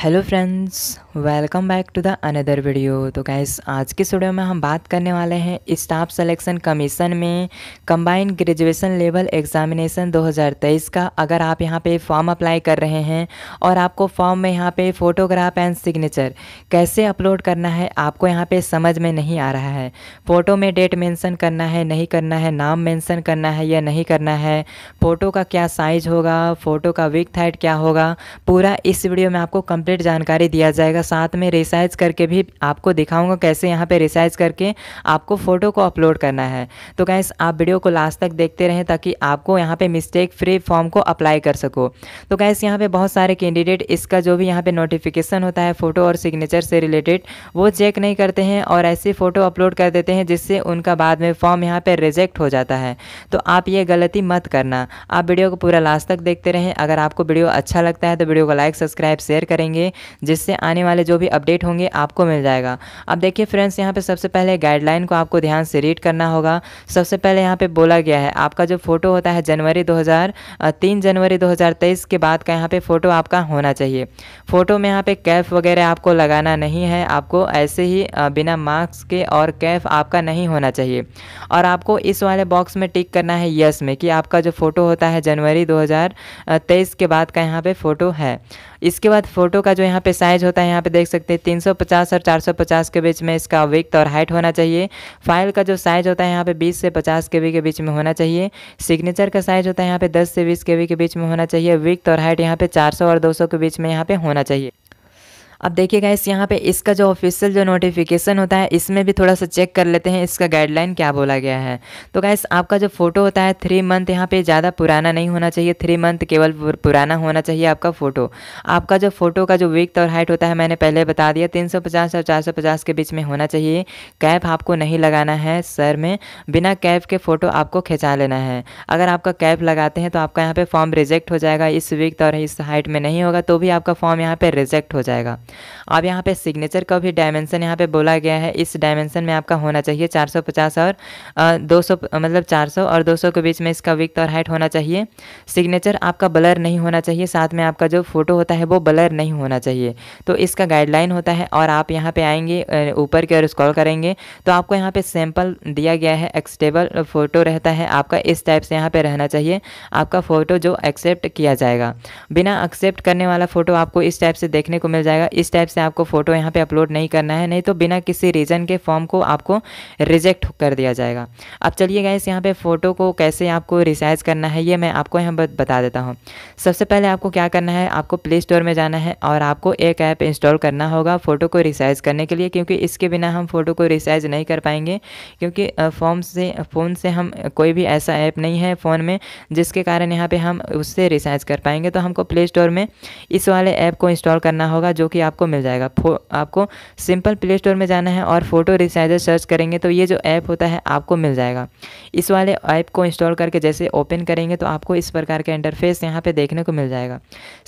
hello friends welcome back to the another video तो guys आज के वीडियो में हम बात करने वाले हैं स्टाफ सिलेक्शन कमीशन में कंबाइन ग्रेजुएशन लेवल एग्जामिनेशन 2023 का अगर आप यहां पे फॉर्म अप्लाई कर रहे हैं और आपको फॉर्म में यहां पे फ़ोटोग्राफ एंड सिग्नेचर कैसे अपलोड करना है आपको यहाँ पर समझ में नहीं आ रहा है फ़ोटो में डेट मैंसन करना है नहीं करना है नाम मैंसन करना है या नहीं करना है फ़ोटो का क्या साइज़ होगा फ़ोटो का विक थाइट क्या होगा पूरा इस वीडियो में आपको कंप्लीट जानकारी दिया जाएगा साथ में रिसाइज करके भी आपको दिखाऊंगा कैसे यहाँ पे रिसाइज करके आपको फ़ोटो को अपलोड करना है तो गैस आप वीडियो को लास्ट तक देखते रहें ताकि आपको यहाँ पे मिस्टेक फ्री फॉर्म को अप्लाई कर सको तो गैस यहाँ पे बहुत सारे कैंडिडेट इसका जो भी यहाँ पे नोटिफिकेशन होता है फ़ोटो और सिग्नेचर से रिलेटेड वो चेक नहीं करते हैं और ऐसी फ़ोटो अपलोड कर देते हैं जिससे उनका बाद में फॉर्म यहाँ पर रिजेक्ट हो जाता है तो आप ये गलती मत करना आप वीडियो को पूरा लास्ट तक देखते रहें अगर आपको वीडियो अच्छा लगता है तो वीडियो को लाइक सब्सक्राइब शेयर करेंगे करेंगे जिससे आने वाले जो भी अपडेट होंगे आपको मिल जाएगा अब देखिए फ्रेंड्स यहाँ पे सबसे पहले गाइडलाइन को आपको ध्यान से रीड करना होगा सबसे पहले यहाँ पर बोला गया है आपका जो फ़ोटो होता है जनवरी दो तीन जनवरी तेईस के बाद का यहाँ पर फ़ोटो आपका होना चाहिए फ़ोटो में यहाँ पर कैफ वगैरह आपको लगाना नहीं है आपको ऐसे ही बिना मास्क के और कैफ आपका नहीं होना चाहिए और आपको इस वाले बॉक्स में टिक करना है यस में कि आपका जो फ़ोटो होता है जनवरी 2023 के बाद का यहाँ पे फ़ोटो है इसके बाद फ़ोटो का जो यहाँ पे साइज होता है यहाँ पे देख सकते हैं 350 और 450 के बीच में इसका विक्थ और हाइट होना चाहिए फाइल का जो साइज होता है यहाँ पे 20 से 50 के के बीच में होना चाहिए सिग्नेचर का साइज होता है यहाँ पे 10 से 20 के के बीच में होना चाहिए विक्थ और हाइट यहाँ पे 400 और 200 के बीच में यहाँ पे होना चाहिए अब देखिए गाइस यहाँ पे इसका जो ऑफिशियल जो नोटिफिकेशन होता है इसमें भी थोड़ा सा चेक कर लेते हैं इसका गाइडलाइन क्या बोला गया है तो गाइस आपका जो फ़ोटो होता है थ्री मंथ यहाँ पे ज़्यादा पुराना नहीं होना चाहिए थ्री मंथ केवल पुराना होना चाहिए आपका फ़ोटो आपका जो फ़ोटो का जो विक्थ और हाइट होता है मैंने पहले बता दिया तीन सौ पचास और चार सौ पचास के बीच में होना चाहिए कैप आपको नहीं लगाना है सर में बिना कैप के फ़ोटो आपको खिंचा लेना है अगर आपका कैप लगाते हैं तो आपका यहाँ पर फॉर्म रिजेक्ट हो जाएगा इस विक्थ और इस हाइट में नहीं होगा तो भी आपका फॉर्म यहाँ पर रिजेक्ट हो जाएगा अब यहाँ पे सिग्नेचर का भी डायमेंशन यहाँ पे बोला गया है इस डायमेंशन में आपका होना चाहिए 450 और 200 मतलब 400 और 200 के बीच में इसका विक्थ और हाइट होना चाहिए सिग्नेचर आपका ब्लर नहीं होना चाहिए साथ में आपका जो फोटो होता है वो ब्लर नहीं होना चाहिए तो इसका गाइडलाइन होता है और आप यहाँ पर आएंगे ऊपर की ओर स्कॉल करेंगे तो आपको यहाँ पर सैम्पल दिया गया है एक्सटेबल फ़ोटो रहता है आपका इस टाइप से यहाँ पर रहना चाहिए आपका फ़ोटो जो एक्सेप्ट किया जाएगा बिना एक्सेप्ट करने वाला फ़ोटो आपको इस टाइप से देखने को मिल जाएगा इस टाइप से आपको फ़ोटो यहाँ पे अपलोड नहीं करना है नहीं तो बिना किसी रीज़न के फॉर्म को आपको रिजेक्ट कर दिया जाएगा अब चलिए गाइस यहाँ पे फ़ोटो को कैसे आपको रिसाइज करना है ये मैं आपको यहाँ बता देता हूँ सबसे पहले आपको क्या करना है आपको प्ले स्टोर में जाना है और आपको एक ऐप इंस्टॉल करना होगा फ़ोटो को रिसाइज करने के लिए क्योंकि इसके बिना हम फ़ोटो को रिसाइज नहीं कर पाएंगे क्योंकि फॉर्म से फ़ोन से हम कोई भी ऐसा ऐप नहीं है फ़ोन में जिसके कारण यहाँ पर हम उससे रिसाइज कर पाएंगे तो हमको प्ले स्टोर में इस वाले ऐप को इंस्टॉल करना होगा जो कि आपको मिल जाएगा आपको सिंपल प्ले स्टोर में जाना है और फोटो रिसाइजर सर्च करेंगे तो ये जो ऐप होता है आपको मिल जाएगा इस वाले ऐप को इंस्टॉल करके जैसे ओपन करेंगे तो आपको इस प्रकार का इंटरफेस यहाँ पर देखने को मिल जाएगा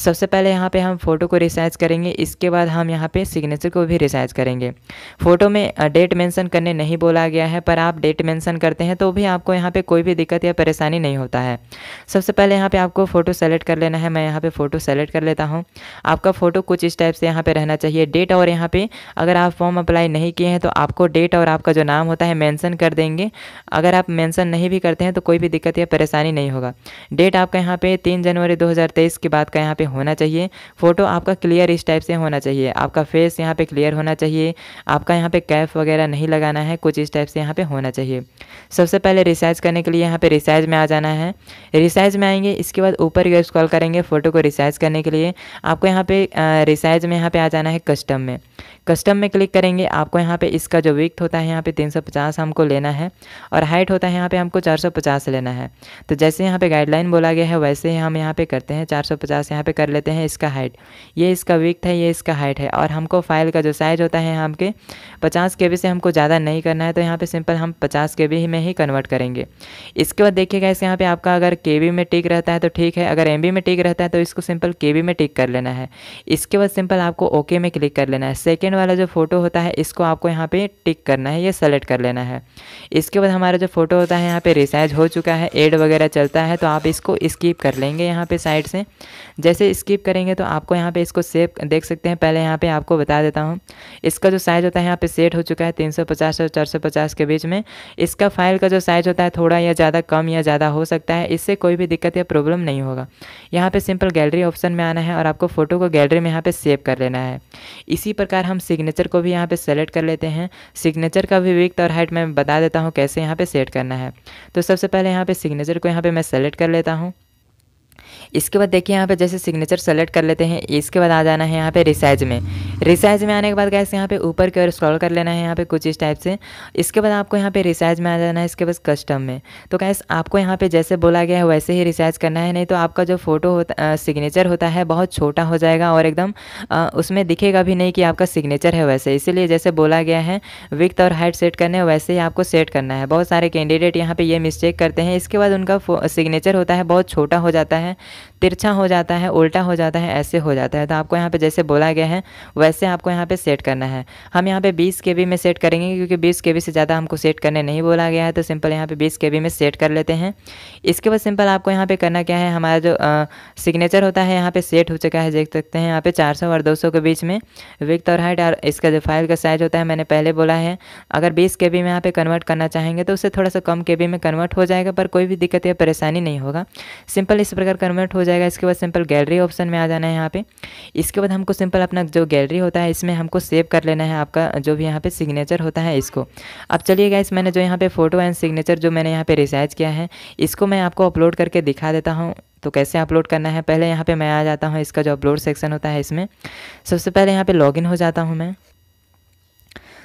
सबसे पहले यहाँ पर हम फोटो को रिसाइज करेंगे इसके बाद हम यहाँ पर सिग्नेचर को भी रिसाइज करेंगे फ़ोटो में डेट मैंसन करने नहीं बोला गया है पर आप डेट मैंसन करते हैं तो भी आपको यहाँ पर कोई भी दिक्कत या परेशानी नहीं होता है सबसे पहले यहाँ पर आपको फ़ोटो सेलेक्ट कर लेना है मैं यहाँ पे फ़ोटो सेलेक्ट कर लेता हूँ आपका फ़ोटो कुछ इस टाइप से यहाँ पे रहना चाहिए डेट और यहाँ पे अगर आप फॉर्म अप्लाई नहीं किए हैं तो आपको डेट और आपका जो नाम होता है मेंशन कर देंगे अगर आप मेंशन नहीं भी करते हैं तो कोई भी दिक्कत या परेशानी नहीं होगा डेट आपका यहाँ पे तीन जनवरी 2023 के बाद का यहाँ पे होना चाहिए फ़ोटो आपका क्लियर इस टाइप से होना चाहिए आपका फेस यहाँ पे क्लियर होना चाहिए आपका यहाँ पे कैफ वगैरह नहीं लगाना है कुछ इस टाइप से यहाँ पे होना चाहिए सबसे पहले रिसाइज करने के लिए यहाँ पे रिसाइज में आ जाना है रिसाइज में आएंगे इसके बाद ऊपर गैस कॉल करेंगे फ़ोटो को रिसाइज करने के लिए आपको यहाँ पे रिसाइज में यहाँ पे आ जाना है कस्टम में कस्टम में क्लिक करेंगे आपको यहाँ पे इसका जो विक्थ होता है यहाँ पे 350 हमको लेना है और हाइट होता है यहाँ पे हमको 450 लेना है तो जैसे यहाँ पे गाइडलाइन बोला गया है वैसे ही हम यहाँ पे करते हैं 450 यहाँ पर कर लेते हैं इसका हाइट ये इसका विक्थ है ये इसका हाइट है और हमको फाइल का जो साइज़ होता है यहाँ के पचास के से हमको ज़्यादा नहीं करना है तो यहाँ पर सिंपल हम पचास के में ही कन्वर्ट करेंगे इसके बाद देखिएगा इस यहाँ पर आपका अगर के में टिक रहता है तो ठीक है अगर एम में टिक रहता है तो इसको सिंपल के में टिक कर लेना है इसके बाद सिंपल आपको आपको ओके में क्लिक कर लेना है सेकेंड वाला जो फ़ोटो होता है इसको आपको यहाँ पे टिक करना है या सेलेक्ट कर लेना है इसके बाद हमारा जो फ़ोटो होता है यहाँ पे रिसाइज हो चुका है एड वगैरह चलता है तो आप इसको स्किप कर लेंगे यहाँ पे साइड से जैसे स्किप करेंगे तो आपको यहाँ पे इसको सेव देख सकते हैं पहले यहाँ पे आपको बता देता हूँ इसका जो साइज़ होता है यहाँ पे सेट हो चुका है 350 और 450 के बीच में इसका फाइल का जो साइज़ होता है थोड़ा या ज़्यादा कम या ज़्यादा हो सकता है इससे कोई भी दिक्कत या प्रॉब्लम नहीं होगा यहाँ पर सिंपल गैलरी ऑप्शन में आना है और आपको फ़ोटो को गैलरी में यहाँ पर सेव कर लेना करना है इसी प्रकार हम सिग्नेचर को भी यहाँ पे सेलेक्ट कर लेते हैं सिग्नेचर का भी विक्थ और हाइट मैं बता देता हूँ कैसे यहाँ पे सेट करना है तो सबसे पहले यहाँ पे सिग्नेचर को यहाँ पे मैं सेलेक्ट कर लेता हूँ इसके बाद देखिए यहाँ पे जैसे सिग्नेचर सेलेक्ट कर लेते हैं इसके बाद आ जाना है यहाँ पे रिसाइज में रिसाइज में आने के बाद गैस यहाँ पे ऊपर की ओर स्क्रॉल कर लेना है यहाँ पे कुछ इस टाइप से इसके बाद आपको यहाँ पे रिसाइज में आ जाना है इसके बाद कस्टम में तो गैस आपको यहाँ पे जैसे बोला गया है वैसे ही रिसाइज करना है नहीं तो आपका जो फोटो होता सिग्नेचर होता है बहुत छोटा हो जाएगा और एकदम उसमें दिखेगा भी नहीं कि आपका सिग्नेचर है वैसे इसीलिए जैसे बोला गया है विक्थ और हाइट सेट करने वैसे ही आपको सेट करना है बहुत सारे कैंडिडेट यहाँ पे ये मिस्टेक करते हैं इसके बाद उनका सिग्नेचर होता है बहुत छोटा हो जाता है तिरछा हो जाता है उल्टा हो जाता है ऐसे हो जाता है तो आपको यहाँ पे जैसे बोला गया है वैसे आपको यहाँ पे सेट करना है हम यहाँ पे 20 के बी में सेट करेंगे क्योंकि 20 के बी से ज़्यादा हमको सेट करने नहीं बोला गया है तो सिंपल यहाँ पे 20 के बी में सेट कर लेते हैं इसके बाद सिंपल आपको यहाँ पे करना क्या है हमारा जो सिग्नेचर होता है यहाँ पे सेट हो चुका है देख सकते हैं यहाँ पे सौ और सौ के बीच में विक्थ और हाइट और इसका जो फाइल का साइज़ होता है मैंने पहले बोला है अगर बीस के में यहाँ पे कन्वर्ट करना चाहेंगे तो उससे थोड़ा सा कम के में कन्वर्ट हो जाएगा पर कोई भी दिक्कत या परेशानी नहीं होगा सिंपल इस प्रकार कन्वर्ट कन्वर्ट हो जाएगा इसके बाद सिंपल गैलरी ऑप्शन में आ जाना है यहाँ पे इसके बाद हमको सिंपल अपना जो गैलरी होता है इसमें हमको सेव कर लेना है आपका जो भी यहाँ पे सिग्नेचर होता है इसको अब चलिए गाइस मैंने जो यहाँ पे फ़ोटो एंड सिग्नेचर जो मैंने यहाँ पे रिसर्च किया है इसको मैं आपको अपलोड करके दिखा देता हूँ तो कैसे अपलोड करना है पहले यहाँ पे मैं आ जाता हूँ इसका जो अपलोड सेक्शन होता है इसमें सबसे पहले यहाँ पे लॉग हो जाता हूँ मैं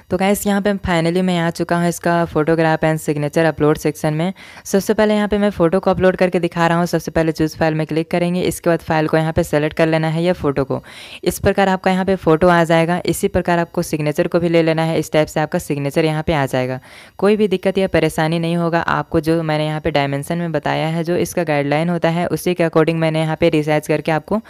तो गाइस यहाँ पे फाइनली मैं आ चुका हूँ इसका photograph and signature upload section में सबसे पहले यहाँ पे मैं फोटो को अपलोड करके दिखा रहा हूँ सबसे पहले चूज़ फाइल में क्लिक करेंगे इसके बाद फाइल को यहाँ पे सेलेक्ट कर लेना है या फोटो को इस प्रकार आपका यहाँ पे फोटो आ जाएगा इसी प्रकार आपको सिग्नेचर को भी ले लेना है इस टाइप से आपका सिग्नेचर यहाँ पे आ जाएगा कोई भी दिक्कत या परेशानी नहीं होगा आपको जो मैंने यहाँ पे डायमेंशन में बताया है जो इसका गाइडलाइन होता है उसी के अकॉर्डिंग मैंने यहाँ पे रिसर्च करके आपको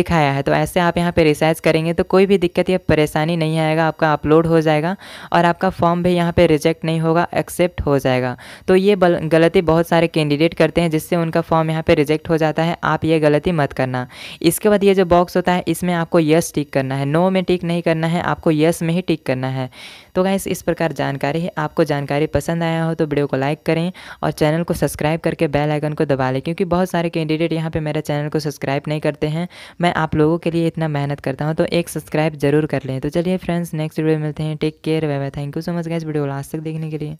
दिखाया है तो ऐसे आप यहाँ पे रिसर्च करेंगे तो कोई भी दिक्कत या परेशानी नहीं आएगा आपका अपलोड हो जाएगा और आपका फॉर्म भी यहाँ पे रिजेक्ट नहीं होगा एक्सेप्ट हो जाएगा तो ये गलती बहुत सारे कैंडिडेट करते हैं जिससे उनका फॉर्म यहाँ पे रिजेक्ट हो जाता है आप ये गलती मत करना इसके बाद ये जो बॉक्स होता है इसमें आपको यस टिक करना है नो में टिक नहीं करना है आपको यस में ही टिक करना है तो गाइस इस प्रकार जानकारी है आपको जानकारी पसंद आया हो तो वीडियो को लाइक करें और चैनल को सब्सक्राइब करके बेल आइकन को दबा लें क्योंकि बहुत सारे कैंडिडेट यहाँ पर मेरा चैनल को सब्सक्राइब नहीं करते हैं मैं आप लोगों के लिए इतना मेहनत करता हूँ तो एक सब्सक्राइब जरूर कर लें तो चलिए फ्रेंड्स नेक्स्ट वीडियो मिलते हैं take care bye bye thank you so much guys video last तक देखने के लिए